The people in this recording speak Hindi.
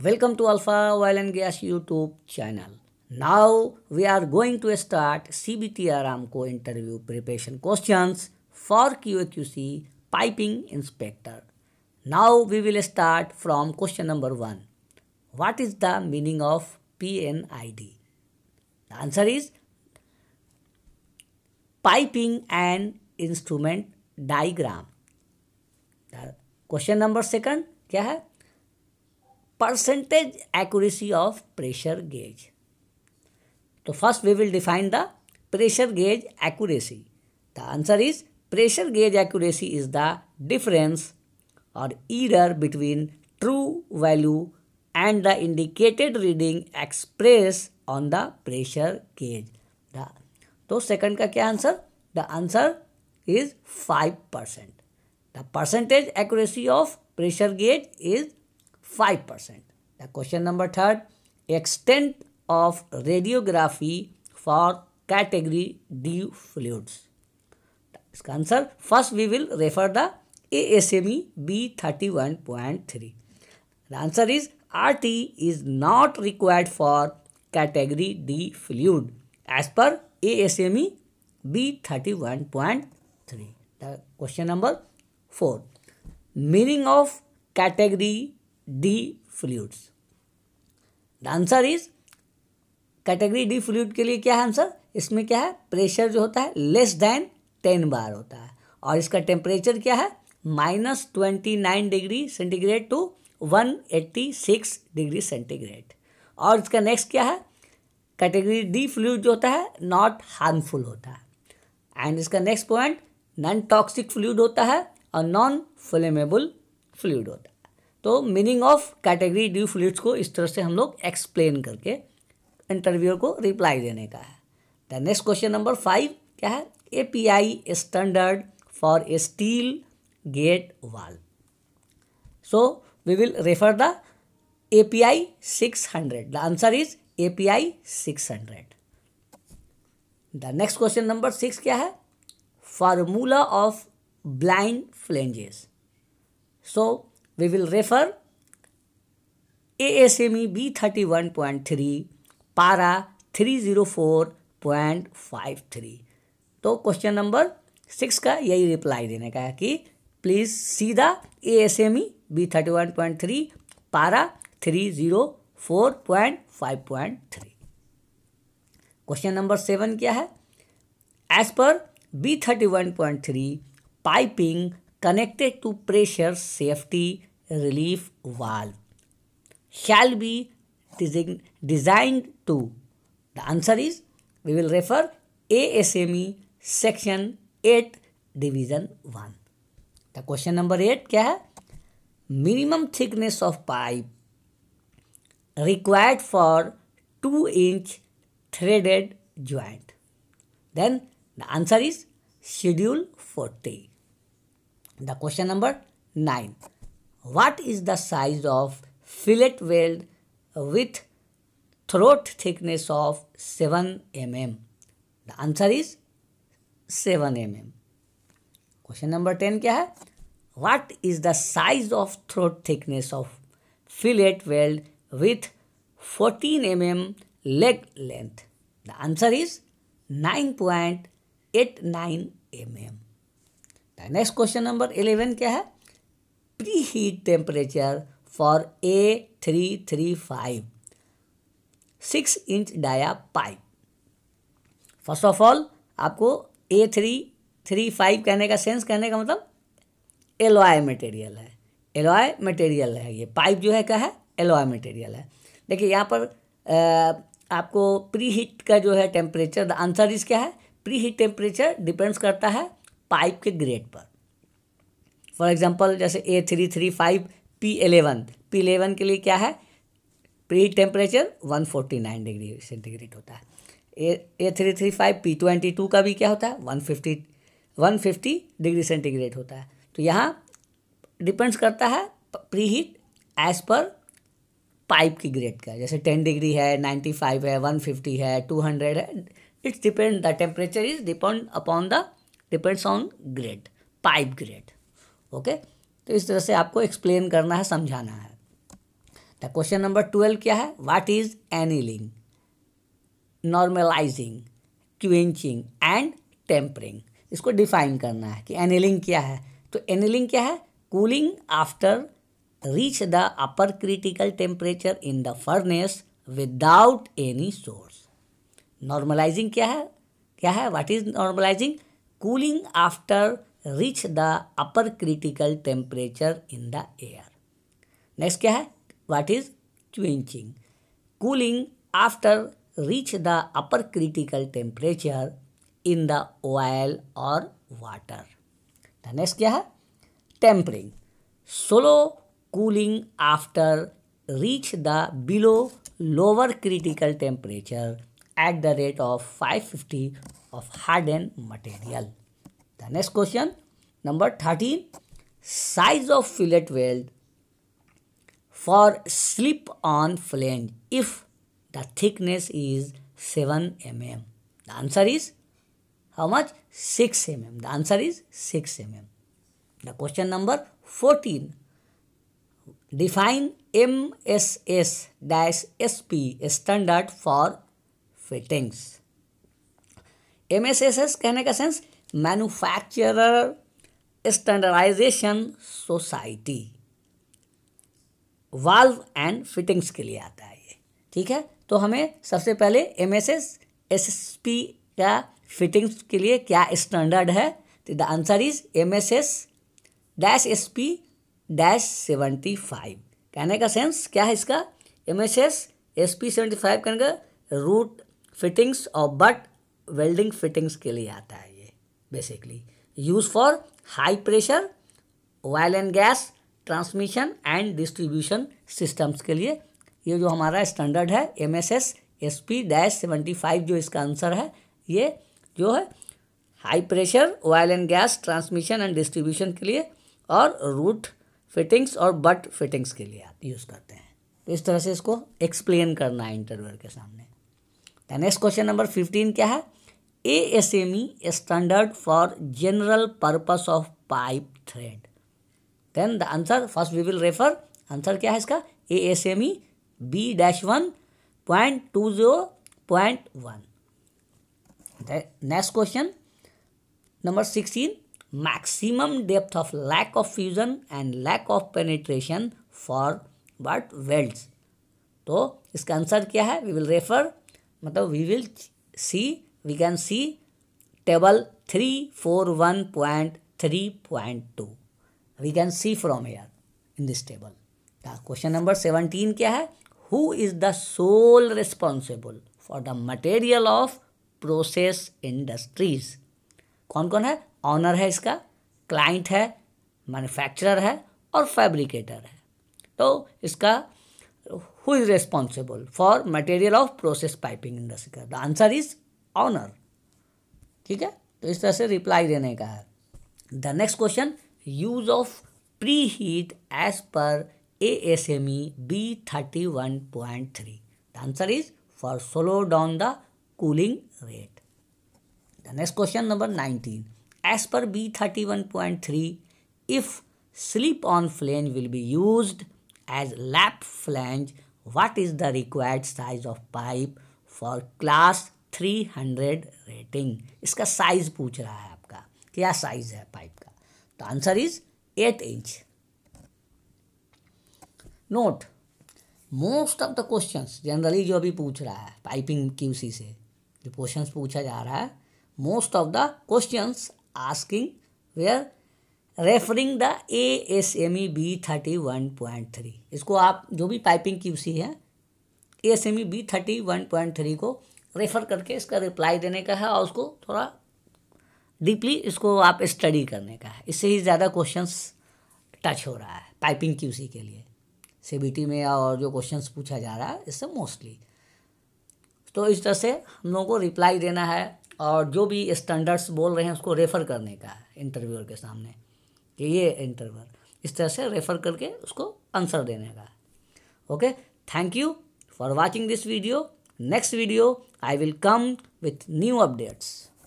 Welcome to Alpha Oil and Gas YouTube channel. Now we are going to start CBT Aramco interview preparation questions for QAQC piping inspector. Now we will start from question number 1. What is the meaning of PNID? The answer is piping and instrument diagram question number second क्या है percentage accuracy of pressure gauge तो first we will define the pressure gauge accuracy the answer is pressure gauge accuracy is the difference और error between true value and the indicated reading express on the pressure gauge the तो सेकंड का क्या answer the answer is 5%. The percentage accuracy of pressure gauge is 5%. The question number third, extent of radiography for category D fluids. इसका answer first we will refer the ASME B thirty one point three. The answer is RT is not required for category D fluid as per ASME B D three question number four meaning of category D fluids the answer is category D fluid के लिए क्या है आंसर इसमें क्या है प्रेशर जो होता है लेस देन टेन बार होता है और इसका टेम्परेचर क्या है minus twenty nine degree centigrade to one eighty six degree centigrade और इसका नेक्स्ट क्या है कैटेगरी डी फ्लूड जो होता है नॉट हार्मफुल होता है एंड इसका next point non toxic fluid होता है और नॉन फ्लेमेबल फ्लूड होता है तो meaning of category D fluids को इस तरह से हम लोग एक्सप्लेन करके इंटरव्यूअर को रिप्लाई देने का है the next question number five क्या है A P I standard for steel gate valve so we will refer the A P I six hundred the answer is A P I six hundred the next question number six क्या है formula of blind flanges so we will refer A S M E B thirty one point three para three zero four point five three तो क्वेश्चन नंबर सिक्स का यही रिप्लाई देने का है कि प्लीज़ सीधा A S M E B thirty one point three para three zero four point five point three question number seven क्या है as per B31.3 piping connected to pressure safety relief valve shall be designed to? The answer is we will refer ASME section 8 division 1. The question number 8 क्या है minimum thickness of pipe required for two inch threaded joint then the answer is Schedule 40. The question number 9. What is the size of fillet weld with throat thickness of 7 mm? The answer is 7 mm. Question number 10 What is the size of throat thickness of fillet weld with 14 mm leg length? The answer is 9.5 eight nine M M next question number eleven क्या है preheat temperature for A three three five six inch dia pipe first of all आपको ए थ्री थ्री फाइव कहने का सेंस कहने का मतलब एलोय मटेरियल है एलोय मटेरियल है ये पाइप जो है क्या है एलोय मटेरियल है देखिए यहाँ पर आ, आपको प्री हीट का जो है टेम्परेचर द आंसर इज क्या है प्री हीट टेम्परेचर डिपेंड्स करता है पाइप के ग्रेड पर फॉर एग्जाम्पल जैसे A three three five P eleven P eleven के लिए क्या है preheat temperature one forty nine degree centigrade होता है A A three three five P twenty two का भी क्या होता है one fifty one fifty degree centigrade होता है तो यहाँ डिपेंड्स करता है प्री हीट एज पर पाइप की ग्रेड का जैसे टेन डिग्री है नाइन्टी फाइव है वन फिफ्टी है टू हंड्रेड है it's depend the temperature is depend upon the depends on grade pipe grade okay तो इस तरह से आपको एक्सप्लेन करना है समझाना है द क्वेश्चन नंबर ट्वेल्व क्या है what is annealing normalising quenching and tempering इसको डिफाइन करना है कि एनिलिंग क्या है तो एनिलिंग क्या है cooling after reach the upper critical temperature in the furnace without any source normalising क्या है क्या है what is normalising cooling after reach the upper critical temperature in the air next क्या है what is quenching cooling after reach the upper critical temperature in the oil और वाटर द नेक्स्ट क्या है tempering slow cooling after reach the below lower critical temperature at the rate of 550 of hardened material. The next question, number 13, size of fillet weld for slip-on flange if the thickness is 7 mm. The answer is how much? 6 mm. The answer is 6 mm. The question number 14. Define MSS-SP standard for fittings M S S S कहने का sense manufacturer standardisation society valve and fittings के लिए आता है ये ठीक है तो हमें सबसे पहले M S S S S P का फिटिंग्स के लिए क्या स्टैंडर्ड है तो the answer is M S S dash S P dash seventy five कहने का सेंस क्या है इसका M S S S P seventy five कहने का रूट फिटिंग्स और बट वेल्डिंग फिटिंग्स के लिए आता है ये basically use for high pressure oil and gas transmission and distribution systems के लिए ये जो हमारा स्टैंडर्ड है M S S S P dash seventy five जो इसका आंसर है ये जो है high pressure oil and gas transmission and distribution के लिए और रूट फिटिंग्स और बट फिटिंग्स के लिए आप यूज़ करते हैं तो इस तरह से इसको एक्सप्लेन करना है इंटरव्यूअर के सामने the next question number fifteen क्या है A S M E standard for general purpose of pipe thread then the answer first we will refer answer क्या है इसका A S M E B dash one point two zero point one next question number sixteen maximum depth of lack of fusion and lack of penetration for butt welds तो इसका आंसर क्या है वी विल रेफर मतलब we will see we can see table three four one point three point two we can see from here in this table question number seventeen क्या है who is the sole responsible for the material of process industries कौन कौन है ऑनर है इसका क्लाइंट है मैन्युफैक्चरर है और फैब्रिकेटर है तो इसका who is responsible for material of process piping industry का द आंसर इज ऑनर ठीक है तो इस तरह से रिप्लाई देने का है the next question use of preheat as per A S M E B thirty one point three the answer is for slow down the cooling rate the next question number nineteen as per B thirty one point three if slip on flange will be use as lap flange what is the required size of pipe for class 300 rating इसका साइज पूछ रहा है आपका क्या साइज है पाइप का तो answer is eight inch note most of the question generally जो अभी पूछ रहा है पाइपिंग क्यूसी से जो क्वेश्चन पूछा जा रहा है most of the question asking where referring the A S M E B thirty one point three इसको आप जो भी पाइपिंग की उसी है A S M E B thirty one point three को रेफ़र करके इसका रिप्लाई देने का है और उसको थोड़ा डीपली इसको आप स्टडी करने का है इससे ही ज़्यादा क्वेश्चन टच हो रहा है पाइपिंग की उसी के लिए सीबीटी में और जो क्वेश्चन पूछा जा रहा है इससे मोस्टली तो इस तरह से हम लोगों को रिप्लाई देना है और जो भी स्टैंडर्ड्स बोल रहे हैं उसको रेफ़र करने का है इंटरव्यूअर के सामने कि ये इंटरवल इस तरह से रेफर करके उसको आंसर देने का okay thank you for watching this video next video I will come with new updates